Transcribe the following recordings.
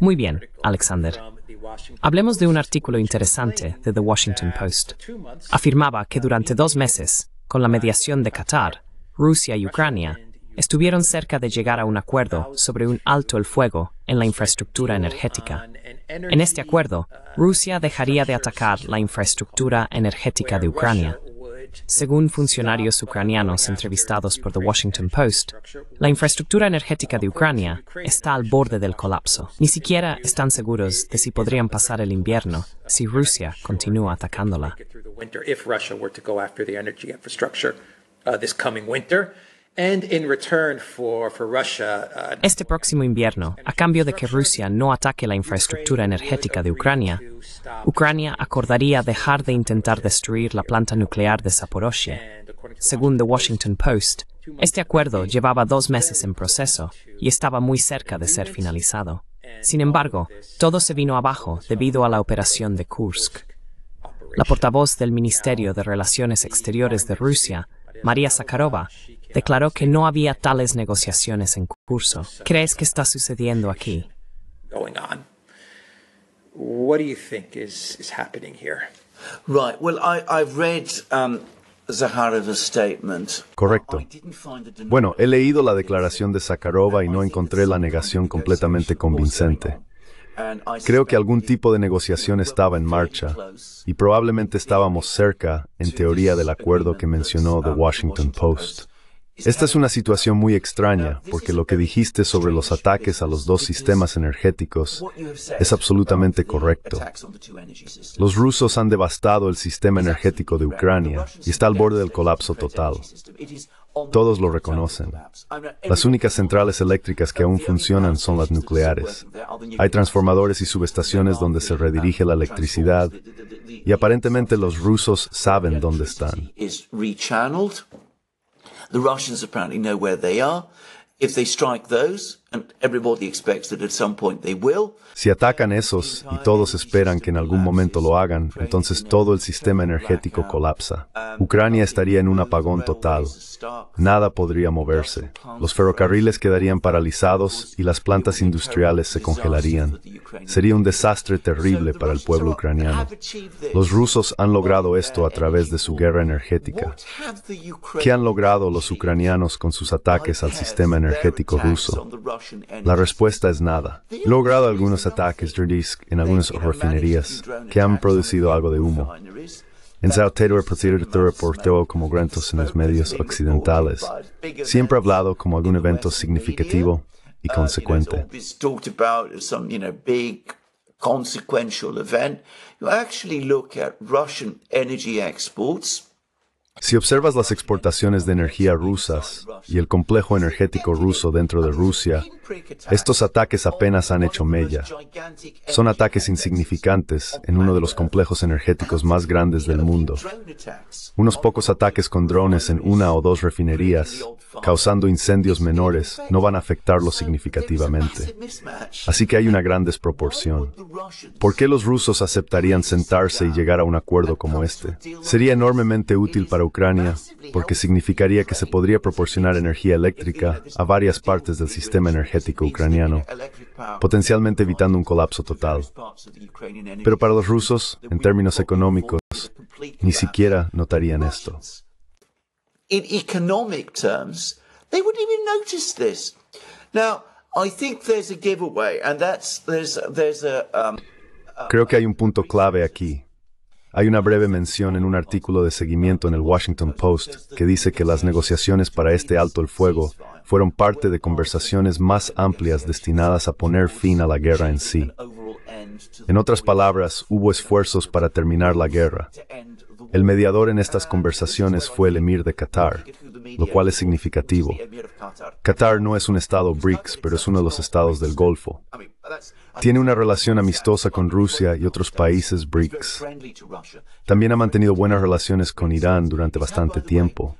Muy bien, Alexander. Hablemos de un artículo interesante de The Washington Post. Afirmaba que durante dos meses, con la mediación de Qatar, Rusia y Ucrania estuvieron cerca de llegar a un acuerdo sobre un alto el fuego en la infraestructura energética. En este acuerdo, Rusia dejaría de atacar la infraestructura energética de Ucrania, según funcionarios ucranianos entrevistados por The Washington Post, la infraestructura energética de Ucrania está al borde del colapso. Ni siquiera están seguros de si podrían pasar el invierno si Rusia continúa atacándola. Uh, este próximo invierno, a cambio de que Rusia no ataque la infraestructura energética de Ucrania, Ucrania acordaría dejar de intentar destruir la planta nuclear de Zaporozhye. Según The Washington Post, este acuerdo llevaba dos meses en proceso y estaba muy cerca de ser finalizado. Sin embargo, todo se vino abajo debido a la operación de Kursk. La portavoz del Ministerio de Relaciones Exteriores de Rusia, María Sakharova, declaró que no había tales negociaciones en curso. ¿Crees que está sucediendo aquí? Correcto. Bueno, he leído la declaración de Zakharova y no encontré la negación completamente convincente. Creo que algún tipo de negociación estaba en marcha y probablemente estábamos cerca, en teoría, del acuerdo que mencionó The um, Washington Post. Esta es una situación muy extraña, porque lo que dijiste sobre los ataques a los dos sistemas energéticos es absolutamente correcto. Los rusos han devastado el sistema energético de Ucrania y está al borde del colapso total. Todos lo reconocen. Las únicas centrales eléctricas que aún funcionan son las nucleares. Hay transformadores y subestaciones donde se redirige la electricidad y aparentemente los rusos saben dónde están. The Russians apparently know where they are. If they strike those, Si atacan esos y todos esperan que en algún momento lo hagan, entonces todo el sistema energético colapsa. Ucrania estaría en un apagón total. Nada podría moverse. Los ferrocarriles quedarían paralizados y las plantas industriales se congelarían. Sería un desastre terrible para el pueblo ucraniano. Los rusos han logrado esto a través de su guerra energética. ¿Qué han logrado los ucranianos con sus ataques al sistema energético ruso? La respuesta es nada. He logrado algunos ataques de disc en algunas refinerías que han producido algo de humo. En Sao Taylor Presidente reportó como grantos en los medios occidentales. Siempre ha hablado como algún evento significativo y uh, consecuente. Russian energy si observas las exportaciones de energía rusas y el complejo energético ruso dentro de Rusia, estos ataques apenas han hecho mella. Son ataques insignificantes en uno de los complejos energéticos más grandes del mundo. Unos pocos ataques con drones en una o dos refinerías, causando incendios menores, no van a afectarlo significativamente. Así que hay una gran desproporción. ¿Por qué los rusos aceptarían sentarse y llegar a un acuerdo como este? Sería enormemente útil para Ucrania, porque significaría que se podría proporcionar energía eléctrica a varias partes del sistema energético ucraniano, potencialmente evitando un colapso total. Pero para los rusos, en términos económicos, ni siquiera notarían esto. Creo que hay un punto clave aquí. Hay una breve mención en un artículo de seguimiento en el Washington Post que dice que las negociaciones para este alto el fuego fueron parte de conversaciones más amplias destinadas a poner fin a la guerra en sí. En otras palabras, hubo esfuerzos para terminar la guerra. El mediador en estas conversaciones fue el emir de Qatar, lo cual es significativo. Qatar no es un estado BRICS, pero es uno de los estados del Golfo. Tiene una relación amistosa con Rusia y otros países BRICS. También ha mantenido buenas relaciones con Irán durante bastante tiempo.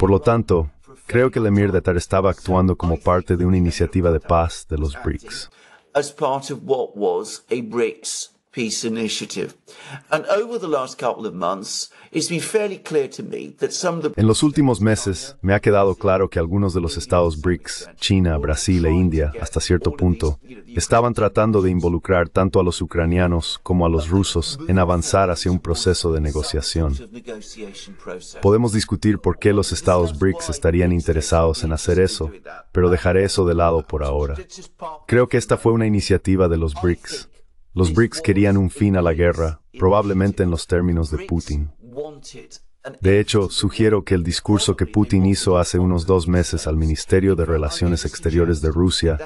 Por lo tanto, creo que el emir de Qatar estaba actuando como parte de una iniciativa de paz de los BRICS. En los últimos meses, me ha quedado claro que algunos de los estados BRICS, China, Brasil e India, hasta cierto punto, estaban tratando de involucrar tanto a los ucranianos como a los rusos en avanzar hacia un proceso de negociación. Podemos discutir por qué los estados BRICS estarían interesados en hacer eso, pero dejaré eso de lado por ahora. Creo que esta fue una iniciativa de los BRICS los BRICS querían un fin a la guerra, probablemente en los términos de Putin. De hecho, sugiero que el discurso que Putin hizo hace unos dos meses al Ministerio de Relaciones Exteriores de Rusia,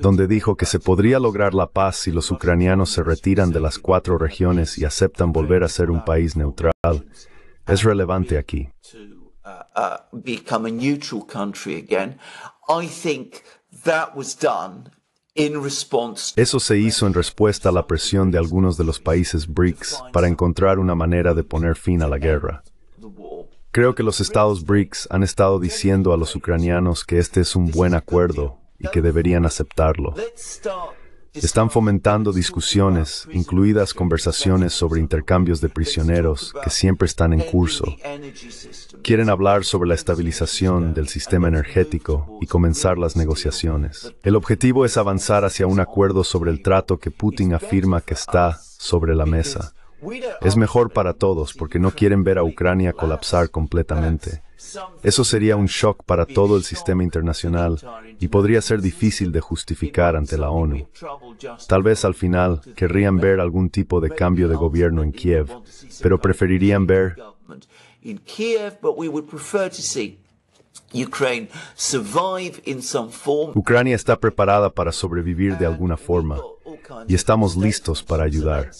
donde dijo que se podría lograr la paz si los ucranianos se retiran de las cuatro regiones y aceptan volver a ser un país neutral, es relevante aquí. That was done eso se hizo en respuesta a la presión de algunos de los países BRICS para encontrar una manera de poner fin a la guerra. Creo que los estados BRICS han estado diciendo a los ucranianos que este es un buen acuerdo y que deberían aceptarlo. Están fomentando discusiones, incluidas conversaciones sobre intercambios de prisioneros que siempre están en curso. Quieren hablar sobre la estabilización del sistema energético y comenzar las negociaciones. El objetivo es avanzar hacia un acuerdo sobre el trato que Putin afirma que está sobre la mesa. Es mejor para todos porque no quieren ver a Ucrania colapsar completamente. Eso sería un shock para todo el sistema internacional y podría ser difícil de justificar ante la ONU. Tal vez al final querrían ver algún tipo de cambio de gobierno en Kiev, pero preferirían ver Ucrania está preparada para sobrevivir de alguna forma y estamos listos para ayudar.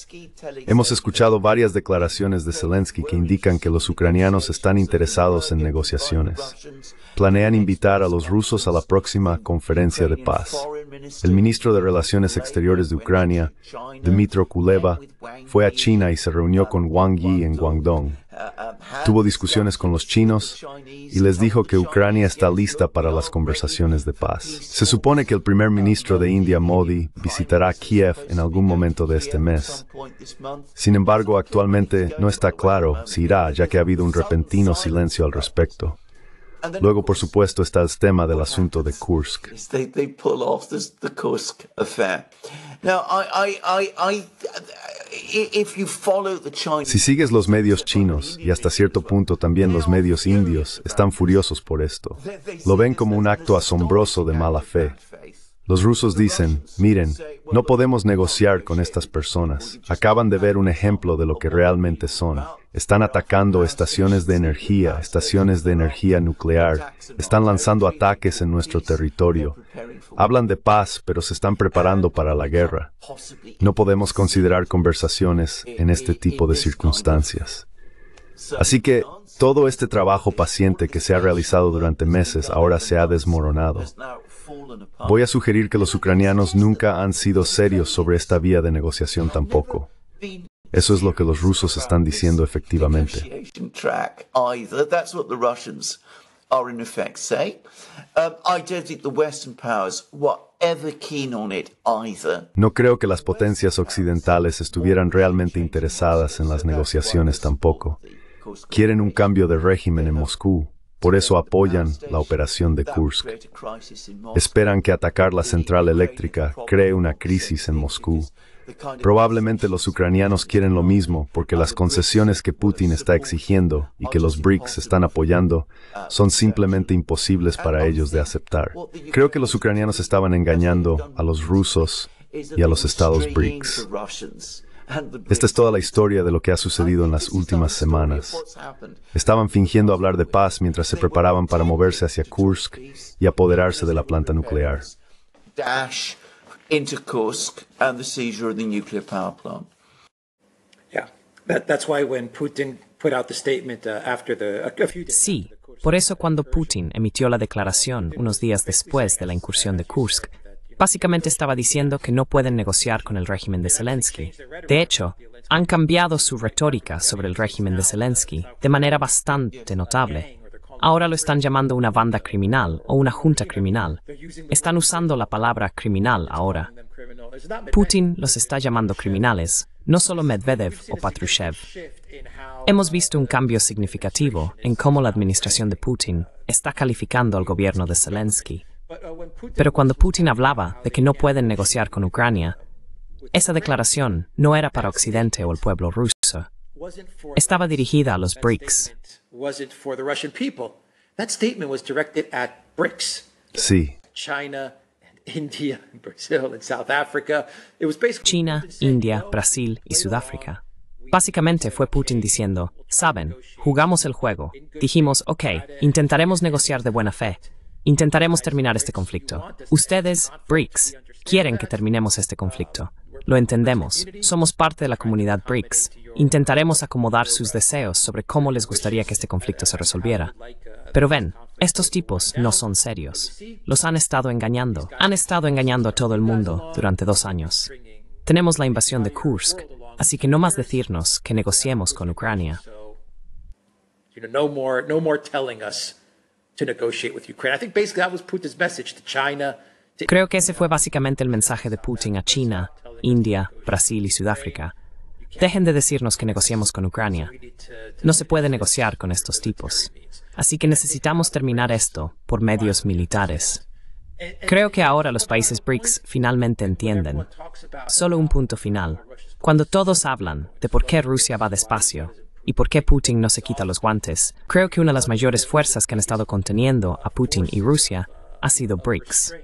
Hemos escuchado varias declaraciones de Zelensky que indican que los ucranianos están interesados en negociaciones. Planean invitar a los rusos a la próxima conferencia de paz. El ministro de Relaciones Exteriores de Ucrania, Dmitry Kuleva, fue a China y se reunió con Wang Yi en Guangdong. Tuvo discusiones con los chinos y les dijo que Ucrania está lista para las conversaciones de paz. Se supone que el primer ministro de India, Modi, visitará Kiev en algún momento de este mes. Sin embargo, actualmente no está claro si irá, ya que ha habido un repentino silencio al respecto. Luego, por supuesto, está el tema del asunto de Kursk. Si sigues los medios chinos y hasta cierto punto también los medios indios están furiosos por esto, lo ven como un acto asombroso de mala fe. Los rusos dicen, miren, no podemos negociar con estas personas. Acaban de ver un ejemplo de lo que realmente son. Están atacando estaciones de energía, estaciones de energía nuclear. Están lanzando ataques en nuestro territorio. Hablan de paz, pero se están preparando para la guerra. No podemos considerar conversaciones en este tipo de circunstancias. Así que todo este trabajo paciente que se ha realizado durante meses ahora se ha desmoronado. Voy a sugerir que los ucranianos nunca han sido serios sobre esta vía de negociación tampoco. Eso es lo que los rusos están diciendo efectivamente. No creo que las potencias occidentales estuvieran realmente interesadas en las negociaciones tampoco. Quieren un cambio de régimen en Moscú, por eso apoyan la operación de Kursk. Esperan que atacar la central eléctrica cree una crisis en Moscú. Probablemente los ucranianos quieren lo mismo porque las concesiones que Putin está exigiendo y que los BRICS están apoyando son simplemente imposibles para ellos de aceptar. Creo que los ucranianos estaban engañando a los rusos y a los estados BRICS. Esta es toda la historia de lo que ha sucedido en las últimas semanas. Estaban fingiendo hablar de paz mientras se preparaban para moverse hacia Kursk y apoderarse de la planta nuclear. Sí, por eso cuando Putin emitió la declaración unos días después de la incursión de Kursk, Básicamente estaba diciendo que no pueden negociar con el régimen de Zelensky. De hecho, han cambiado su retórica sobre el régimen de Zelensky de manera bastante notable. Ahora lo están llamando una banda criminal o una junta criminal. Están usando la palabra criminal ahora. Putin los está llamando criminales, no solo Medvedev o Patrushev. Hemos visto un cambio significativo en cómo la administración de Putin está calificando al gobierno de Zelensky pero cuando Putin hablaba de que no pueden negociar con Ucrania, esa declaración no era para Occidente o el pueblo ruso. Estaba dirigida a los BRICS. Sí. China, India, Brasil y Sudáfrica. Básicamente fue Putin diciendo, saben, jugamos el juego. Dijimos, ok, intentaremos negociar de buena fe, Intentaremos terminar este conflicto. Ustedes, BRICS, quieren que terminemos este conflicto. Lo entendemos. Somos parte de la comunidad BRICS. Intentaremos acomodar sus deseos sobre cómo les gustaría que este conflicto se resolviera. Pero ven, estos tipos no son serios. Los han estado engañando. Han estado engañando a todo el mundo durante dos años. Tenemos la invasión de Kursk, así que no más decirnos que negociemos con Ucrania. Creo que ese fue básicamente el mensaje de Putin a China, India, Brasil y Sudáfrica. Dejen de decirnos que negociemos con Ucrania. No se puede negociar con estos tipos. Así que necesitamos terminar esto por medios militares. Creo que ahora los países BRICS finalmente entienden. Solo un punto final. Cuando todos hablan de por qué Rusia va despacio, y por qué Putin no se quita los guantes. Creo que una de las mayores fuerzas que han estado conteniendo a Putin y Rusia ha sido BRICS.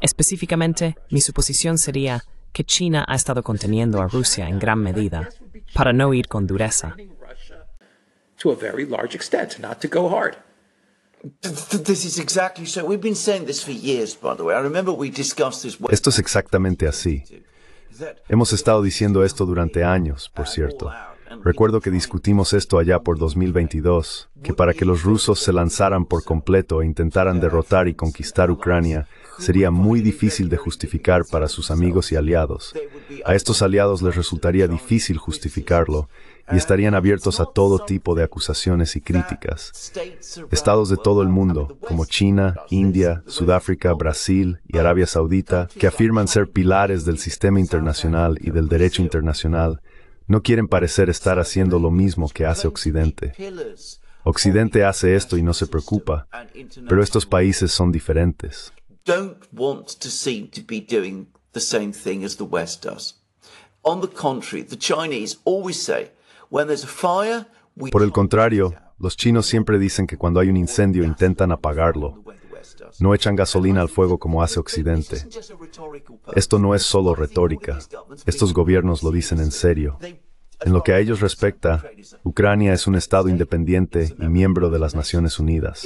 Específicamente, mi suposición sería que China ha estado conteniendo a Rusia en gran medida, para no ir con dureza. Esto es exactamente así. Hemos estado diciendo esto durante años, por cierto. Recuerdo que discutimos esto allá por 2022, que para que los rusos se lanzaran por completo e intentaran derrotar y conquistar Ucrania, sería muy difícil de justificar para sus amigos y aliados. A estos aliados les resultaría difícil justificarlo y estarían abiertos a todo tipo de acusaciones y críticas. Estados de todo el mundo, como China, India, Sudáfrica, Brasil y Arabia Saudita, que afirman ser pilares del sistema internacional y del derecho internacional, no quieren parecer estar haciendo lo mismo que hace Occidente. Occidente hace esto y no se preocupa, pero estos países son diferentes. Por el contrario, los chinos siempre dicen que cuando hay un incendio intentan apagarlo, no echan gasolina al fuego como hace Occidente. Esto no es solo retórica. Estos gobiernos lo dicen en serio. En lo que a ellos respecta, Ucrania es un Estado independiente y miembro de las Naciones Unidas.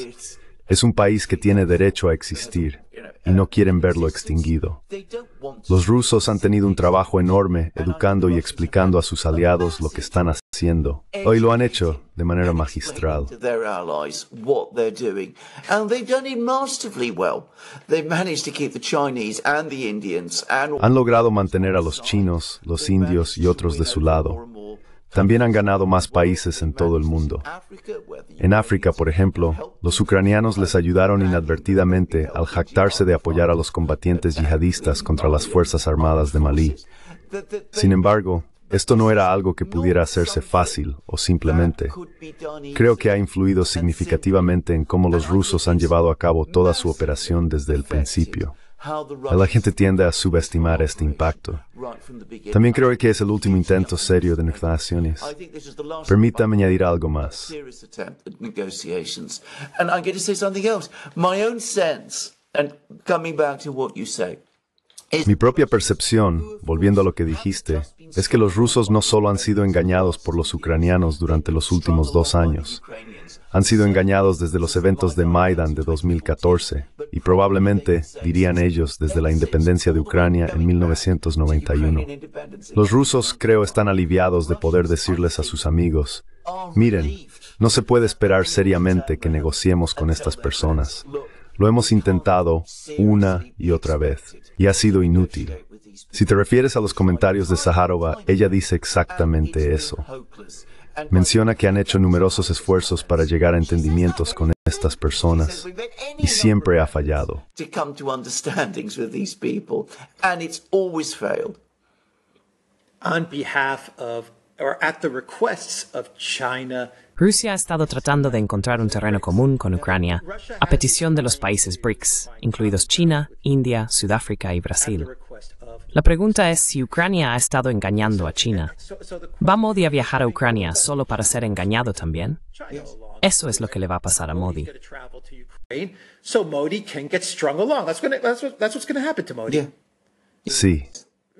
Es un país que tiene derecho a existir y no quieren verlo extinguido. Los rusos han tenido un trabajo enorme educando y explicando a sus aliados lo que están haciendo. Hoy lo han hecho de manera magistral. Han logrado mantener a los chinos, los indios y otros de su lado. También han ganado más países en todo el mundo. En África, por ejemplo, los ucranianos les ayudaron inadvertidamente al jactarse de apoyar a los combatientes yihadistas contra las Fuerzas Armadas de Malí. Sin embargo, esto no era algo que pudiera hacerse fácil o simplemente. Creo que ha influido significativamente en cómo los rusos han llevado a cabo toda su operación desde el principio. La gente tiende a subestimar este impacto. También creo que es el último intento serio de negociaciones. Permítame añadir algo más. And I'm going to say something else. My own sense, and coming back to what mi propia percepción, volviendo a lo que dijiste, es que los rusos no solo han sido engañados por los ucranianos durante los últimos dos años, han sido engañados desde los eventos de Maidan de 2014 y probablemente, dirían ellos, desde la independencia de Ucrania en 1991. Los rusos, creo, están aliviados de poder decirles a sus amigos, miren, no se puede esperar seriamente que negociemos con estas personas. Lo hemos intentado una y otra vez y ha sido inútil. Si te refieres a los comentarios de Saharova, ella dice exactamente eso. Menciona que han hecho numerosos esfuerzos para llegar a entendimientos con estas personas y siempre ha fallado. Rusia ha estado tratando de encontrar un terreno común con Ucrania a petición de los países BRICS, incluidos China, India, Sudáfrica y Brasil. La pregunta es si Ucrania ha estado engañando a China. ¿Va Modi a viajar a Ucrania solo para ser engañado también? Eso es lo que le va a pasar a Modi. Sí.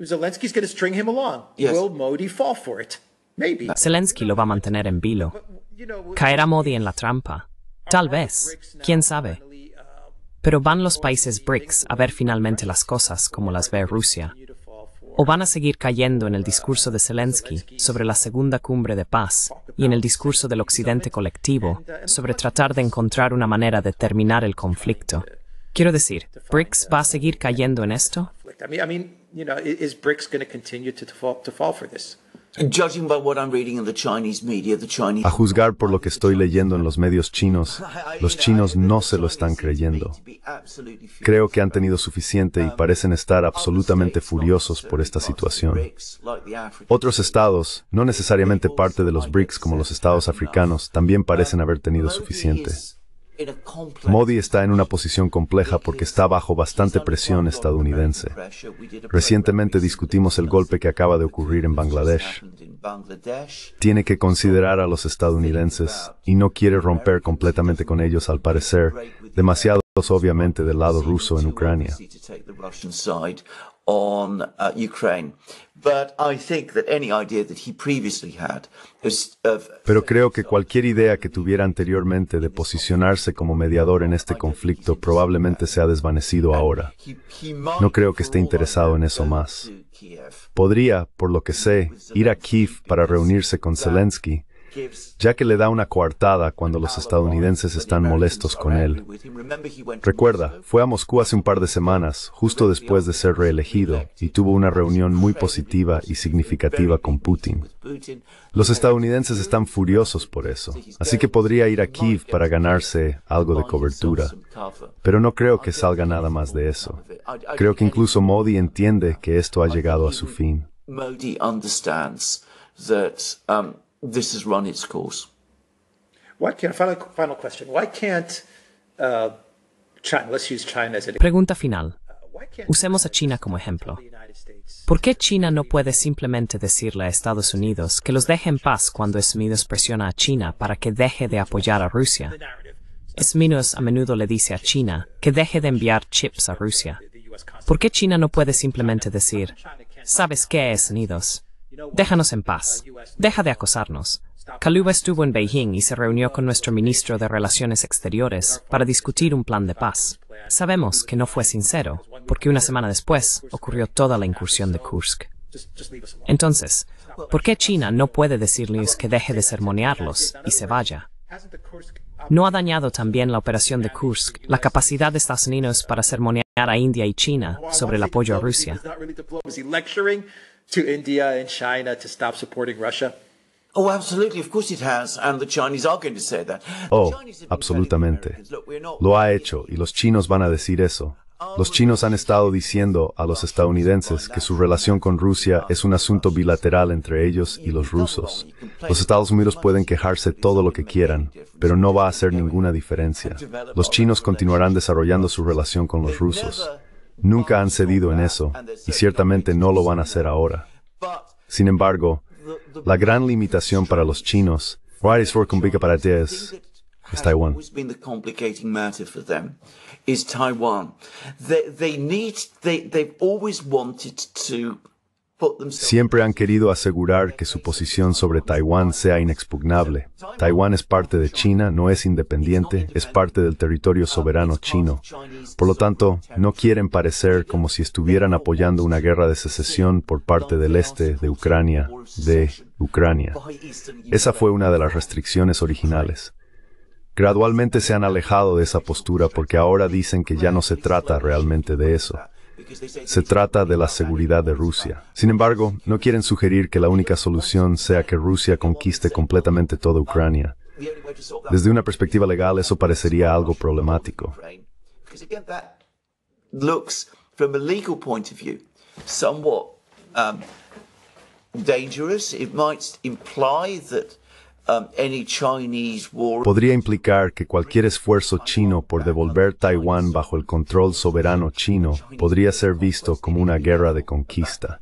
Zelensky's string him along. Zelensky lo va a mantener en vilo. Caerá Modi en la trampa. Tal vez. ¿Quién sabe? Uh, Pero van los países BRICS a ver finalmente las cosas como las ve Rusia. O van a seguir cayendo en el uh, discurso de Zelensky sobre la segunda cumbre de paz y en el discurso del Occidente colectivo uh, sobre tratar de encontrar una manera de terminar el conflicto. Quiero decir, ¿BRICS va a seguir cayendo en esto? A juzgar por lo que estoy leyendo en los medios chinos, los chinos no se lo están creyendo. Creo que han tenido suficiente y um, parecen estar absolutamente furiosos por esta situación. Otros estados, no necesariamente parte de los BRICS como los estados africanos, también parecen haber um, tenido suficiente. Modi está en una posición compleja porque está bajo bastante presión estadounidense. Recientemente discutimos el golpe que acaba de ocurrir en Bangladesh. Tiene que considerar a los estadounidenses y no quiere romper completamente con ellos, al parecer, demasiados obviamente del lado ruso en Ucrania. Pero creo que cualquier idea que tuviera anteriormente de posicionarse como mediador en este conflicto probablemente se ha desvanecido ahora. No creo que esté interesado en eso más. Podría, por lo que sé, ir a Kiev para reunirse con Zelensky, ya que le da una coartada cuando los estadounidenses están molestos con él. Recuerda, fue a Moscú hace un par de semanas, justo después de ser reelegido, y tuvo una reunión muy positiva y significativa con Putin. Los estadounidenses están furiosos por eso, así que podría ir a Kiev para ganarse algo de cobertura. Pero no creo que salga nada más de eso. Creo que incluso Modi entiende que esto ha llegado a su fin. Modi understands that um, Pregunta final. Uh, Usemos a China como ejemplo. ¿Por qué China no puede simplemente decirle a Estados Unidos que los deje en paz cuando Estados presiona a China para que deje de apoyar a Rusia? Smith a menudo le dice a China que deje de enviar chips a Rusia. ¿Por qué China no puede simplemente decir, ¿sabes qué, Estados Unidos? Déjanos en paz. Deja de acosarnos. Kaluba estuvo en Beijing y se reunió con nuestro ministro de Relaciones Exteriores para discutir un plan de paz. Sabemos que no fue sincero, porque una semana después ocurrió toda la incursión de Kursk. Entonces, ¿por qué China no puede decirles que deje de sermonearlos y se vaya? ¿No ha dañado también la operación de Kursk la capacidad de Estados Unidos para sermonear a India y China sobre el apoyo a Rusia? to India and China to stop supporting Russia? Oh, absolutamente. Lo ha hecho y los chinos van a decir eso. Los chinos han estado diciendo a los estadounidenses que su relación con Rusia es un asunto bilateral entre ellos y los rusos. Los Estados Unidos pueden quejarse todo lo que quieran, pero no va a hacer ninguna diferencia. Los chinos continuarán desarrollando su relación con los rusos. Nunca han cedido en eso, y ciertamente no lo van a hacer ahora. Sin embargo, la gran limitación para los chinos, right is for complica para ti es, Is Taiwan. They, they need, they, they've always wanted to Siempre han querido asegurar que su posición sobre Taiwán sea inexpugnable. Taiwán es parte de China, no es independiente, es parte del territorio soberano chino. Por lo tanto, no quieren parecer como si estuvieran apoyando una guerra de secesión por parte del este de Ucrania, de Ucrania. Esa fue una de las restricciones originales. Gradualmente se han alejado de esa postura porque ahora dicen que ya no se trata realmente de eso. Se trata de la seguridad de Rusia. Sin embargo, no quieren sugerir que la única solución sea que Rusia conquiste completamente toda Ucrania. Desde una perspectiva legal, eso parecería algo problemático. Um, podría implicar que cualquier esfuerzo chino por devolver Taiwán bajo el control soberano chino podría ser visto como una guerra de conquista.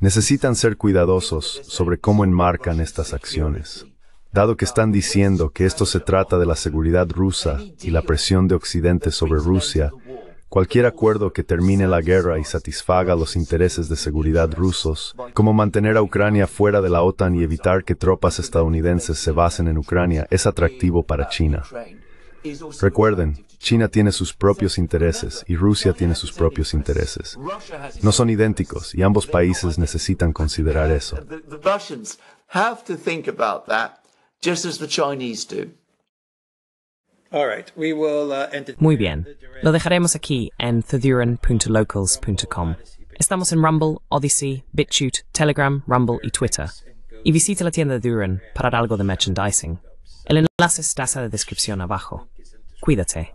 Necesitan ser cuidadosos sobre cómo enmarcan estas acciones, dado que están diciendo que esto se trata de la seguridad rusa y la presión de Occidente sobre Rusia Cualquier acuerdo que termine la guerra y satisfaga los intereses de seguridad rusos, como mantener a Ucrania fuera de la OTAN y evitar que tropas estadounidenses se basen en Ucrania, es atractivo para China. Recuerden, China tiene sus propios intereses y Rusia tiene sus propios intereses. No son idénticos y ambos países necesitan considerar eso. Uh, Muy bien, lo dejaremos aquí en theduran.locals.com. Estamos en Rumble, Odyssey, BitChute, Telegram, Rumble y Twitter. Y visite la tienda de Duran para algo de merchandising. El enlace está en la descripción abajo. Cuídate.